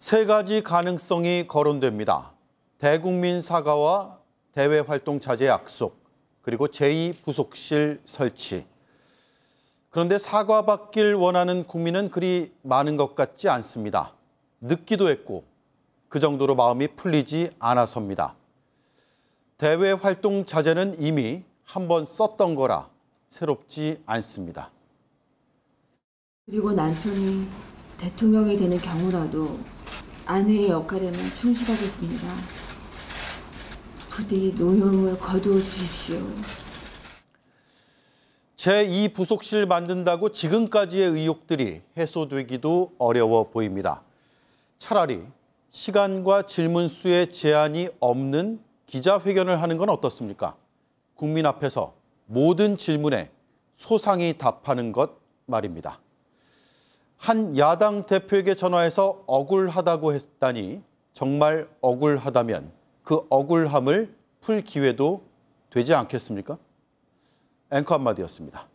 세 가지 가능성이 거론됩니다. 대국민 사과와 대외활동 자제 약속, 그리고 제2부속실 설치. 그런데 사과받길 원하는 국민은 그리 많은 것 같지 않습니다. 늦기도 했고 그 정도로 마음이 풀리지 않아서입니다. 대외활동 자제는 이미 한 번 썼던 거라 새롭지 않습니다. 그리고 난통이 대통령이 되는 경우라도 아내의 역할에만 충실하겠습니다. 부디 노여움을 거두어 주십시오. 제2부속실 만든다고 지금까지의 의혹들이 해소되기도 어려워 보입니다. 차라리 시간과 질문 수의 제한이 없는 기자회견을 하는 건 어떻습니까? 국민 앞에서 모든 질문에 소상히 답하는 것 말입니다. 한 야당 대표에게 전화해서 억울하다고 했다니 정말 억울하다면 그 억울함을 풀 기회도 되지 않겠습니까? 앵커 한마디였습니다.